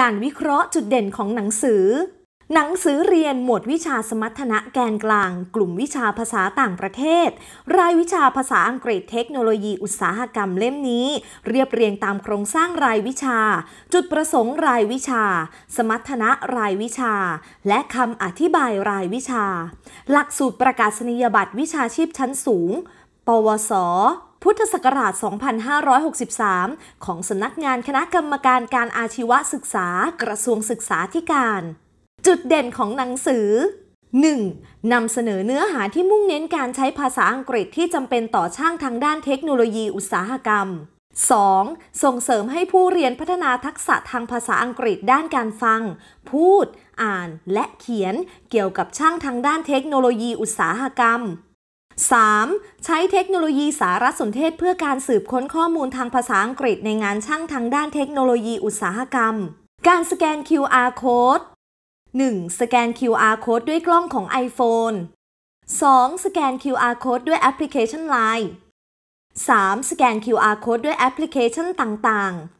การวิเคราะห์จุดเด่นของหนังสือ หนังสือเรียนหมวดวิชาสมรรถนะแกนกลาง กลุ่มวิชาภาษาต่างประเทศ รายวิชาภาษาอังกฤษเทคโนโลยีอุตสาหกรรมเล่มนี้ เรียบเรียงตามโครงสร้างรายวิชา จุดประสงค์รายวิชา สมรรถนะรายวิชา และคำอธิบายรายวิชา หลักสูตรประกาศนียบัตรวิชาชีพชั้นสูงปวสพุทธศักราช 2563 ของสำนักงานคณะกรรมการการอาชีวศึกษากระทรวงศึกษาธิการ จุดเด่นของหนังสือ 1. นำเสนอเนื้อหาที่มุ่งเน้นการใช้ภาษาอังกฤษที่จำเป็นต่อช่างทางด้านเทคโนโลยีอุตสาหกรรม 2. ส่งเสริมให้ผู้เรียนพัฒนาทักษะทางภาษาอังกฤษด้านการฟัง พูด อ่าน และเขียน เกี่ยวกับช่างทางด้านเทคโนโลยีอุตสาหกรรม 3. ใช้เทคโนโลยีสารสนเทศเพื่อการสืบค้นข้อมูลทางภาษาอังกฤษในงานช่างทางด้านเทคโนโลยีอุตสาหกรรม การสแกน QR code 1. สแกน QR code ด้วยกล้องของ iPhone 2. สแกน QR code ด้วยแอปพลิเคชัน Line 3. สแกน QR code ด้วยแอปพลิเคชันต่าง ๆ